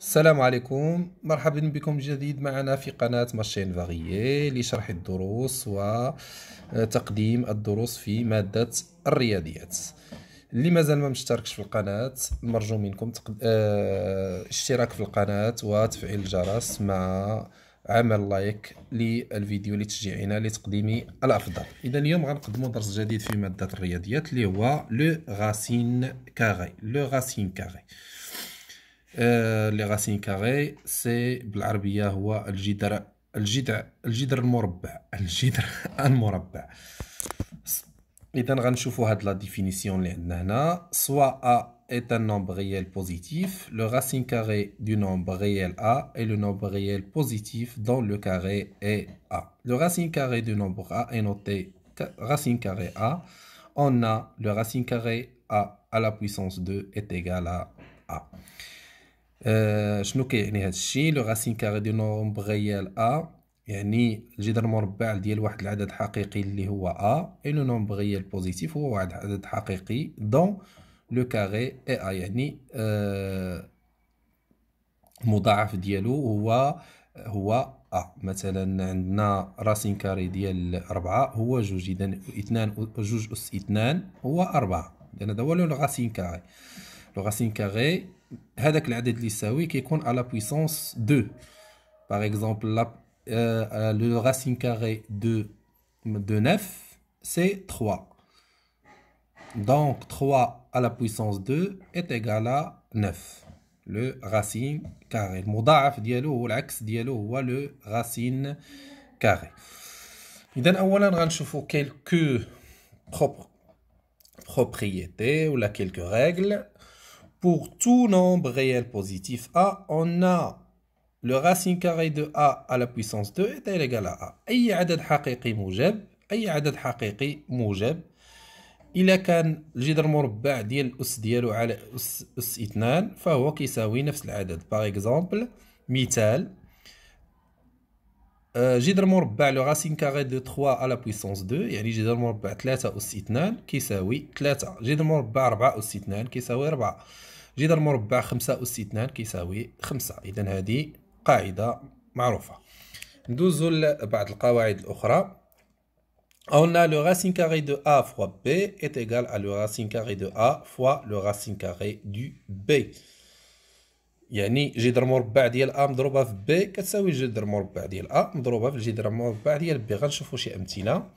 السلام عليكم مرحبا بكم جديد معنا في قناة مارشين فاغيي لشرح الدروس وتقديم آه، الدروس في مادة الرياضيات اللي مازال ما مشتركش في القناة مرجو منكم تقد... اه... اشتراك في القناة وتفعيل الجرس مع عمل لايك للفيديو لتشجيعنا لتقديم الافضل اذا اليوم غنقدموا درس جديد في ماده الرياضيات اللي هو لو غاسين كاغي لو غاسين كاغي Euh, les racines carrées, c'est بالعربية هو الجذر الجذر الجذر المربع الجذر المربع إذا غنشوفوا هاد لا ديفينيسيون اللي est un nombre réel positif, le racine carré du nombre réel A est le nombre réel positif dont le carré est A. Le racine carré du nombre A est noté racine carré A. On a le racine carré A à la puissance 2 est égal à A. آه، شنو كيعني هذا الشيء لو غاسين كاري دو نورم بغيال ا يعني الجذر المربع ديال واحد العدد حقيقي اللي هو ا اي لو نورم بغيال بوزيتيف هو واحد العدد حقيقي دون لو كاري اي ا يعني آه المضاعف ديالو هو هو ا مثلا عندنا راسين كاري ديال أربعة هو جوج اذا 2 جوج اس اثنان هو أربعة لان هذا هو لو راسين كاري لو راسين كاري c'est ce اللي يساوي كيكون على بويسونس 2 puissance exemple par exemple euh, euh, le racine دو de 9 c'est 3 Donc 3 à la puissance 2 est égal à 9. Le racine carré Le modaf ou l'axe dialo ou le racine carrée. nous allons غنشوفوا quelques propriétés ou quelques règles pour tout nombre réel positif A, on a le racine carré de A à la puissance 2 est égal à A. Aïe عدد حقيقي موجب أي عدد حقيقي موجب إلا كان الجذر المربع ديال الأس ديالو على أس أس اثنان فهو كيساوي نفس العدد باغ إكزومبل مثال جذر مربع لو غاسين كاري دو 3 على بويسونس 2 يعني جذر مربع 3 أس اثنان كيساوي 3 جذر مربع 4 أس اثنان كيساوي 4 جدار مربع خمسة أس اثنان كيساوي خمسة إذا هذه قاعدة معروفة ندوزو لبعض القواعد الأخرى On لو le كاغي دو أ فوا بي إت إيكال égal à le racine carré de a fois le racine carré du يعني جدر مربع ديال ا مضروبه في بي كتساوي جدر مربع ديال ا مضروبه في الجذر المربع ديال بي غنشوفو شي امثله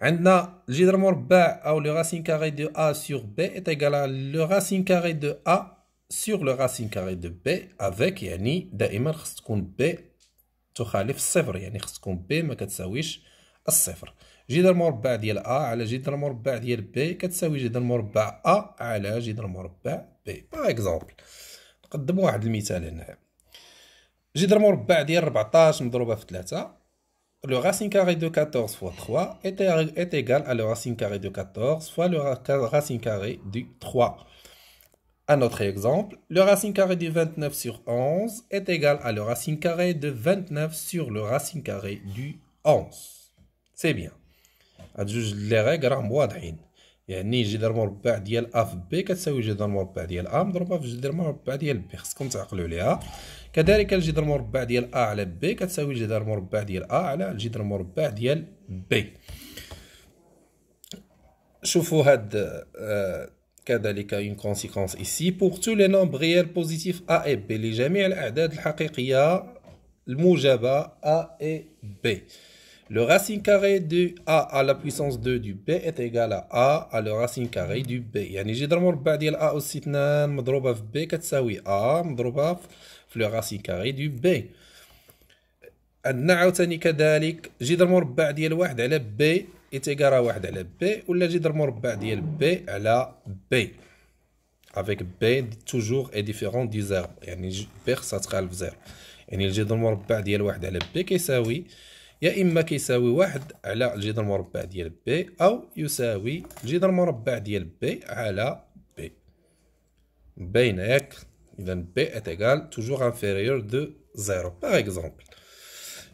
عندنا الجذر مربع او لو راسين كاري دو ا سور بي est égal à لو راسين كاري دو ا سور لو راسين كاري دو بي افيك يعني دائما خص تكون بي تخالف الصفر يعني خص تكون بي ما كتساويش الصفر جذر مربع ديال ا على جذر مربع ديال بي كتساوي جذر مربع ا على جذر مربع بي باغ اكزومبل نقدم واحد المثال هنا جذر مربع ديال 14 مضروبه في 3 le racine carré de 14 fois 3 er, est, égal à le racine carré de 14 fois le racine carré du 3. Un autre exemple, le racine carré de 29 sur 11 est égal à le racine carré de 29 sur le racine carré du 11. C'est bien. يعني مربع ديال بي كتساوي مربع ديال ا في مربع ديال بي خصكم تعقلوا كذلك الجذر المربع ديال أ على بي كتساوي الجذر المربع ديال أ على الجذر المربع ديال بي شوفوا هاد آه، كذلك اون كونسيكونس ici pour tous les nombres بوزيتيف A et B لجميع الأعداد الحقيقية الموجبة A et B Le racine carré de A à la puissance 2 du B est égal à A à la racine carré du B يعني جذر مربع ديال A أس 2 مضروبة في B كتساوي A مضروبة في في لو غاسين كاري دو بي عندنا عاوتاني كذلك جذر مربع ديال واحد على بي يتيكارا واحد على بي ولا جذر مربع ديال بي على بي افيك بي توجور اي ديفيرون دي زيرو يعني بي خصها تخالف زيرو يعني الجذر المربع ديال واحد على بي كيساوي يا اما كيساوي واحد على الجذر المربع ديال بي او يساوي الجذر المربع ديال بي على بي باينه ياك اذا ب اتيغال توجور انفيريور دو زيرو باغ اكزومبل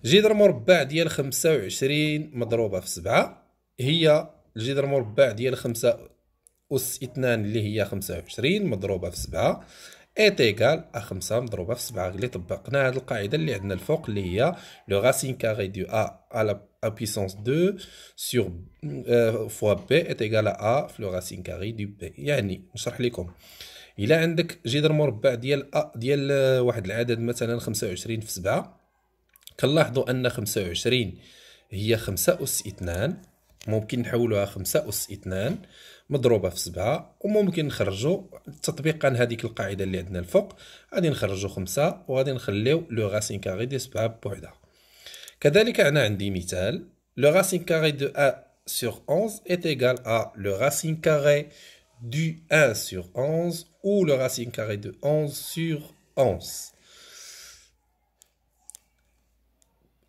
جذر مربع ديال خمسة وعشرين مضروبة في سبعة هي الجذر مربع ديال خمسة أس اثنان اللي هي خمسة وعشرين مضروبة في سبعة إيتيكال أ خمسة مضروبة في سبعة اللي طبقنا هاد القاعدة اللي عندنا الفوق اللي هي لو غاسين كاغي دو أ على أ بيسونس دو سيغ فوا بي إيتيكال أ في لو غاسين كاغي دو بي يعني نشرح لكم الا عندك جدر مربع ديال ا ديال آه، واحد العدد مثلا 25 في 7 كنلاحظوا ان 25 هي 5 أس 2 ممكن نحولوها 5 أس 2 مضروبة في 7 وممكن نخرجوا تطبيقا هذيك القاعدة اللي عندنا الفوق غادي نخرجوا 5 وغادي نخليو لو غاسين كاري دي 7 بوحدها كذلك أنا عندي مثال لو غاسين كاري دو أ سور 11 ايت ايغال ا لو racine كاري du 1 sur 11 ou le racine carrée de 11 sur 11.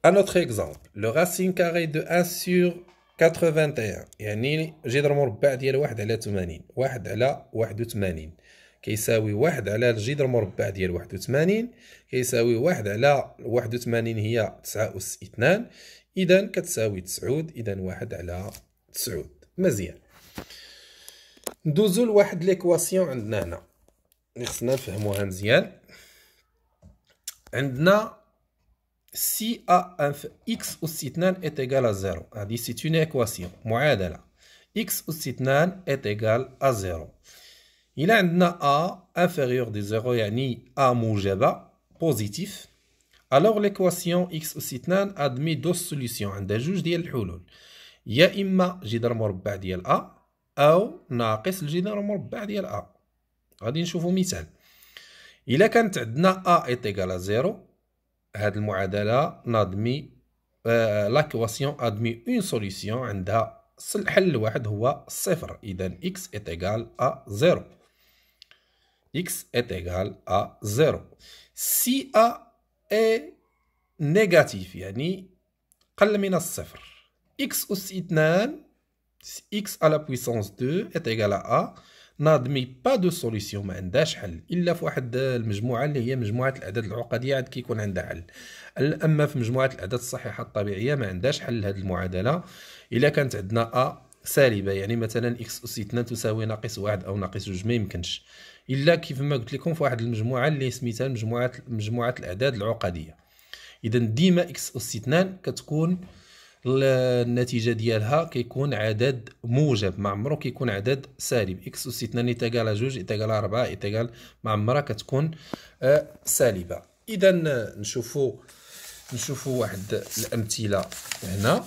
Un autre exemple, le racine carrée de 1 sur 81 يعني جذر مربع ديال 1 على 80 1 على 81 كيساوي 1 على الجذر مربع ديال 81 كيساوي 1 على 81 هي 9 أس 2 إذا كتساوي 9 إذا 1 على 9 مزيان ندوزو لواحد ليكواسيون عندنا هنا اللي خصنا نفهموها مزيان عندنا سي ا اكس اس 2 ايت ايغال ا زيرو هادي سي اون ايكواسيون معادله اكس اس 2 ايت ايغال ا زيرو الى عندنا ا انفيريور دي زيرو يعني ا موجبه بوزيتيف الوغ ليكواسيون اكس اس 2 ادمي دو سوليسيون عندها جوج ديال الحلول يا اما جدر مربع ديال ا أو ناقص الجدار المربع ديال أ غادي نشوفو مثال إلا كانت عندنا أ ا زيرو هاد المعادلة نادمي آه، لاكواسيون أدمي اون سوليسيون عندها الحل الواحد هو صفر إذا إكس ايتيغال أ زيرو اكس ايتيغال ا زيرو سي ا اي نيجاتيف يعني قل من الصفر اكس أس 2 x à la puissance 2 est égal à a ناضمي با دو سوليسيون ما عندهاش حل الا في واحد المجموعه اللي هي مجموعه الاعداد العقديه عاد كيكون عندها حل اما في مجموعه الاعداد الصحيحه الطبيعيه ما عندهاش حل لهذه المعادله الا كانت عندنا ا سالبه يعني مثلا اكس اس 2 تساوي ناقص واحد او ناقص جوج ما يمكنش الا كيفما قلت لكم في واحد المجموعه اللي سميتها مجموعه مجموعه الاعداد العقديه اذا ديما اكس اس 2 كتكون النتيجه ديالها كيكون عدد موجب ما عمرو كيكون عدد سالب اكس اس 2 يتقال جوج يتقال 4 يتقال ما عمرها كتكون آه، سالبه اذا نشوفوا نشوفوا واحد الامثله هنا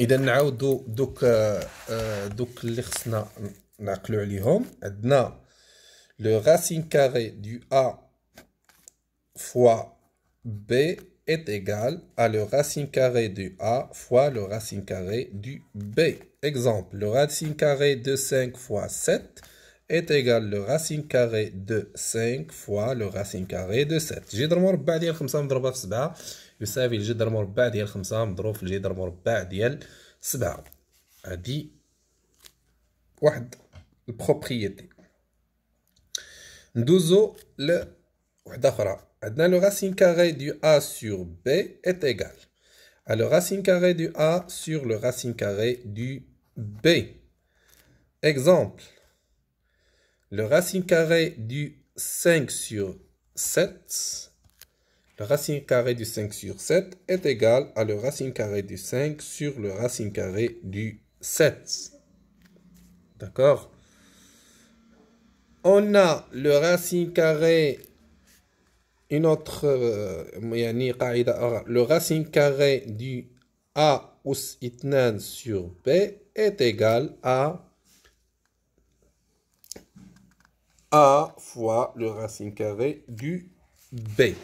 اذا نعاودوا دوك آه، آه، دوك اللي خصنا نعقلوا عليهم عندنا لو راسين كاري دو ا فوا بي est égal à le racine carrée de A fois le racine carré du B. Exemple, le racine carré de 5 fois 7 est égal le racine carré de 5 fois le racine carré de 7 الجذر المربع ديال 5 مضروبه في 7 يساوي الجذر المربع ديال 5 مضروب في الجذر المربع ديال 7 هذه واحد البروبريتي ندوزو وحده اخرى le racine carré du A sur B est égal à le racine carré du A sur le racine carré du B. Exemple, le racine carré du 5 sur 7, le racine carré du 5 sur 7 est égal à le racine carré du 5 sur le racine carré du 7. D'accord On a le racine carré une autre euh, le racine carré du a ou itnan sur b est égal à a fois le racine carré du b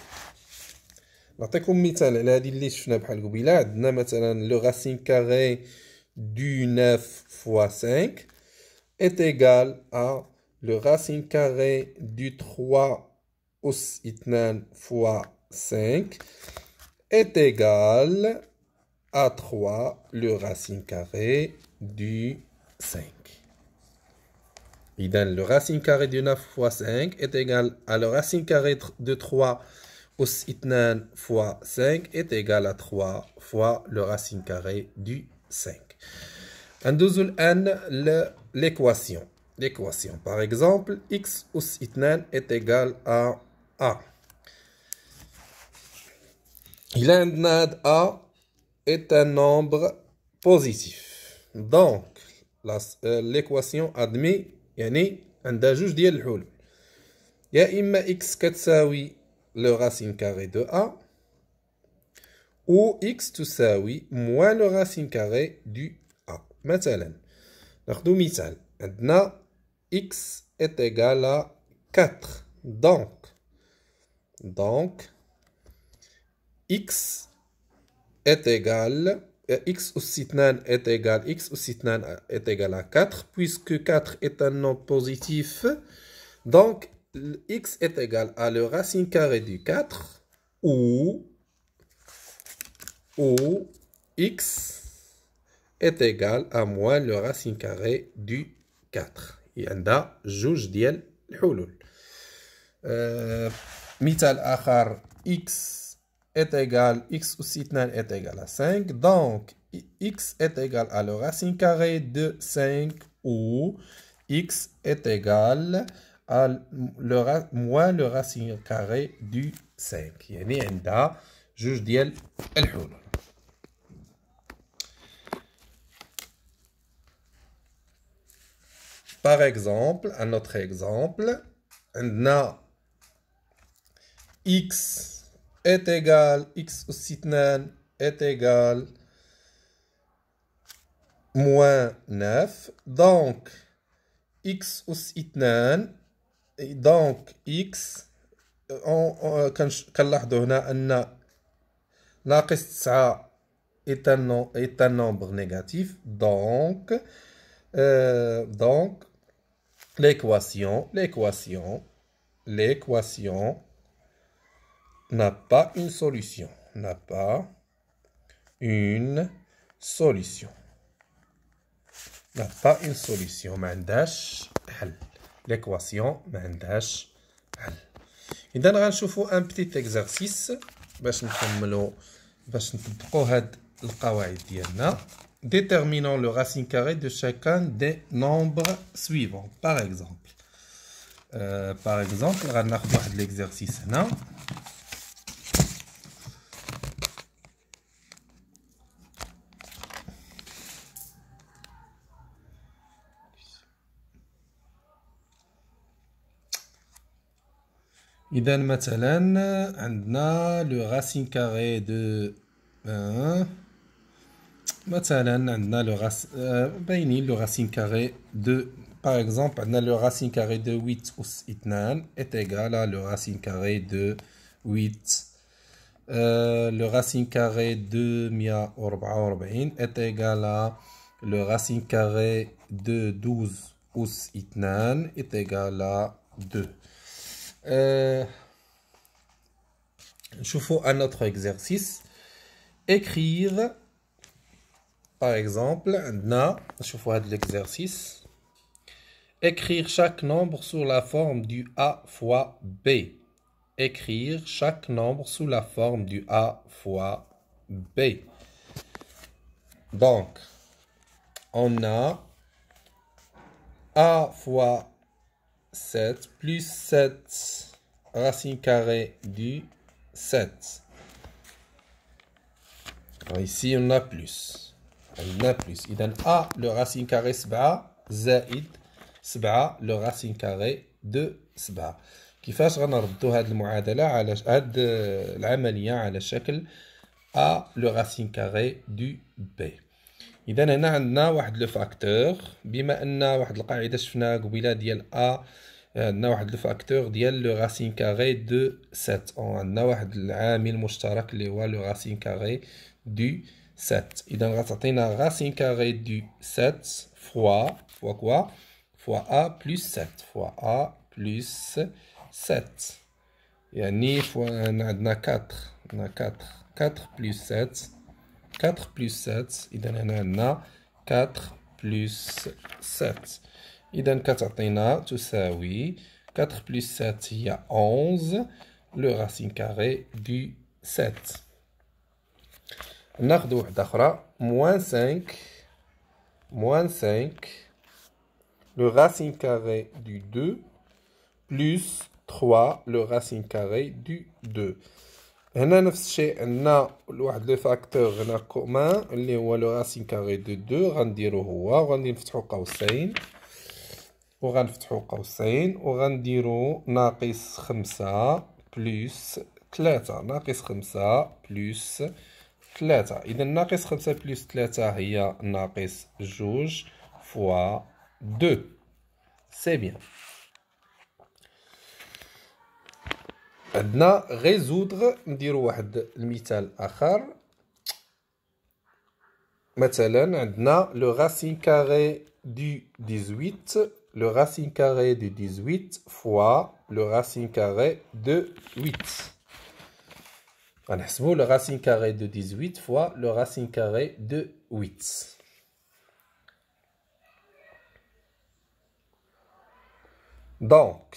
Le racine carré du شفنا 9 fois 5 est égal à le racine carré du 3 x 2 fois 5 est égal à 3, le racine carré du 5. Il le racine carré du 9 fois 5 est égal à le racine carré de 3 os 2 fois 5 est égal à 3 fois le racine carré du 5. En n l'équation. L'équation, par exemple, x x 2 est égal à a. Il A est un nombre positif. Donc, euh, l'équation admet, يعني عندها جوج ديال الحلول يا x كتساوي le racine carré de A ou x تساوي moins le racine carré du A. Maintenant, Donc مثال عندنا x est égal à 4 donc donc, x est égal, euh, x ou est égal, x ou est égal à 4, puisque 4 est un nombre positif. Donc, x est égal à le racine carré du 4 ou, ou x est égal à moins le racine carrée du 4. Il y a un juge Mital akhar x est égal, x ou est égal à 5. Donc, x est égal à la racine carré de 5 ou x est égal à le, moins le racine carré du 5. juge Par exemple, un autre exemple, a x est égal x au est égal moins 9. Donc, x au donc x quand هنا ان la 9 est un, est un nombre négatif donc euh, donc l'équation l'équation l'équation n'a pas une solution. N'a pas une solution. N'a pas une solution. Mandash L'équation mandash hal. un petit exercice, un petit باش نكملو déterminons le racine carré de chacun des nombres suivants. Par exemple, euh, par exemple, on va l'exercice. Hein. إذا مثلا عندنا on a le racine carré de عندنا le racine euh, racine le racine le racine carré de 8 أس 2 est égal à le racine carré de 8 euh, le racine carré de 144 est égal à le racine carré de 12 ou 2 est égal à 2. Euh, je fais un autre exercice. Écrire, par exemple, na, je fais l'exercice. Écrire chaque nombre sous la forme du A fois B. Écrire chaque nombre sous la forme du A fois B. Donc, on a A fois 7 plus 7 racine carrée du 7. ici, on a plus. On a plus. Il donne A, le racine carrée sba, zaïd sba, le racine carré de sba. Qui غنردو le المعادلة à هاد à la A le racine carré du B. اذا هنا عندنا واحد لو فاكتور بما ان واحد القاعده شفناها قبيله ديال ا عندنا واحد لو فاكتور ديال لو راسين كاري دو 7 عندنا واحد العامل مشترك اللي هو لو راسين كاري دو 7 اذا غتعطينا راسين كاري دو 7 فوا فوا كوا فوا ا بلس 7 فوا ا بلس 7 يعني فوا عندنا 4 عندنا 4 4 بلس 7 4 plus 7, il a 4 plus 7. Il donne 4, tout ça, oui. 4 plus 7, il y a 11. Le racine carré du 7. On a doué Moins 5. Moins 5. Le racine carré du 2. Plus 3 le racine carré du 2. هنا نفس الشيء عندنا واحد لو فاكتور هنا كومان اللي هو لو راسين كاري دو دو غنديرو هو وغادي نفتحو قوسين وغنفتحو قوسين وغنديرو ناقص خمسة بلس ثلاثة ناقص خمسة بلس ثلاثة إذا ناقص خمسة بلس ثلاثة هي ناقص جوج فوا دو سي بيان Nous résoudre le le racine carré du 18, le racine carré du 18 fois le racine carré de 8. Nous allons le racine carré de 18 fois le racine carré de 8. Donc,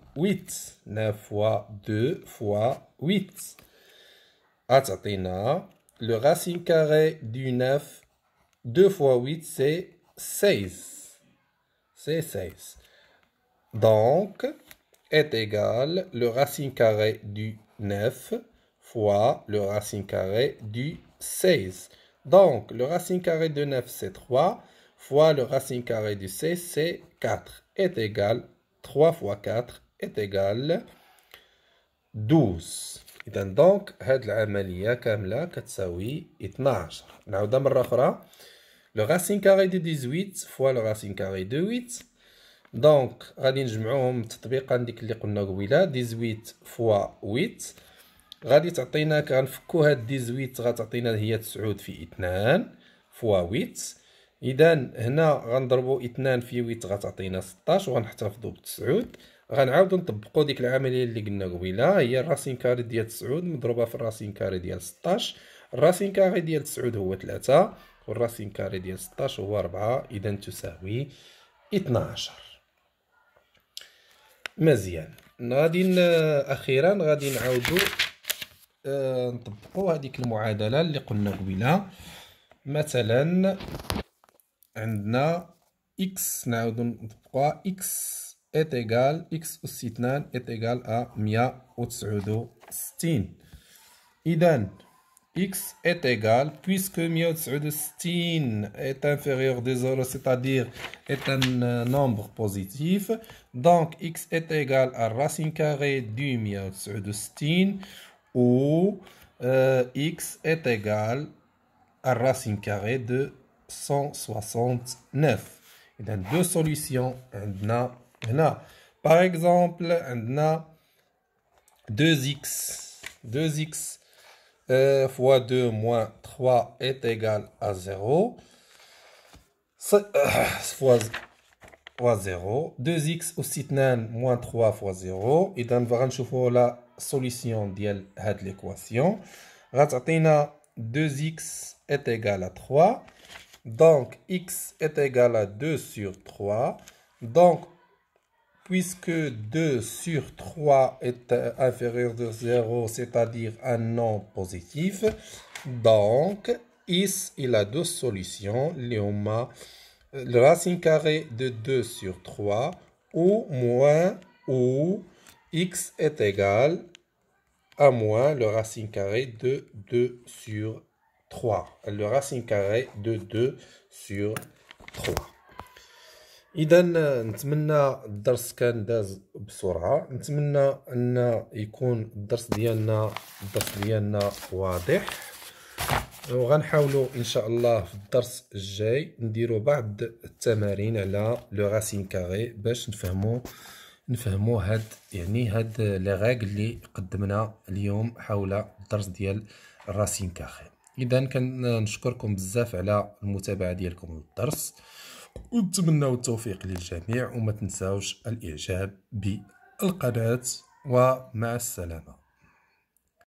8 9 fois 2 fois 8 عطينا le racine carré du 9 2 fois 8 c'est 16 c'est 16 donc est égal le racine carré du 9 fois le racine carré du 16 donc le racine carré de 9 c'est 3 fois le racine carré du 16 c'est 4 est égal 3 fois 4 ات إيكال دوز اذا دونك هاد العمليه كامله كتساوي 12 نعاودها مره اخرى لو غاسين كاري دو 18 فوا لو غاسين كاري دو 8 دونك غادي نجمعوهم تطبيقا ديك اللي قلنا قبيله 18 فوا 8 غادي تعطينا كنفكو هاد 18 غتعطينا هي تسعود في 2 فوا 8 اذا هنا غنضربو 2 في 8 غتعطينا 16 وغنحتفظوا بتسعود غنعاودو نطبقو ديك العمليه اللي قلنا قبيله هي الراسين كاري ديال تسعود مضروبه في الراسين كاري ديال 16 الراسين كاري ديال تسعود هو 3 والراسين كاري ديال 16 هو 4 اذا تساوي 12 مزيان غادي اخيرا غادي نعاودو آه، نطبقو هذيك المعادله اللي قلنا قبيله مثلا عندنا اكس نعاودو نطبقوها اكس est égal, x au est égal à 169 iden x est égal, puisque 169 est inférieur des autres c'est-à-dire est un euh, nombre positif, donc x est égal à racine carrée du 169, ou euh, x est égal à racine carrée de 169. Il deux solutions, on هنا par exemple, عندنا 2x 2x fois 2 moins 3 est égal à 0 euh, fois, 0 2x aussi moins 3 fois 0 Et غنشوفوا va لا la solution de l'équation. غتعطينا 2x est égal à 3 donc x est égal à 2 sur 3 donc puisque 2 sur 3 est inférieur de 0, c'est-à-dire un nom positif. Donc, is, il a deux solutions. Léoma, le racine carrée de 2 sur 3 ou moins ou x est égal à moins le racine carrée de 2 sur 3. Le racine carrée de 2 sur 3. اذا نتمنى الدرس كان داز بسرعه نتمنى ان يكون الدرس ديالنا الدرس ديالنا واضح وغنحاولوا ان شاء الله في الدرس الجاي نديروا بعض التمارين على لو غاسين كاري باش نفهموا نفهموا هاد يعني هاد لي اللي قدمنا اليوم حول الدرس ديال الراسين كاري اذا كنشكركم بزاف على المتابعه ديالكم للدرس ونتمناو التوفيق للجميع وما تنساوش الاعجاب بالقناه ومع السلامه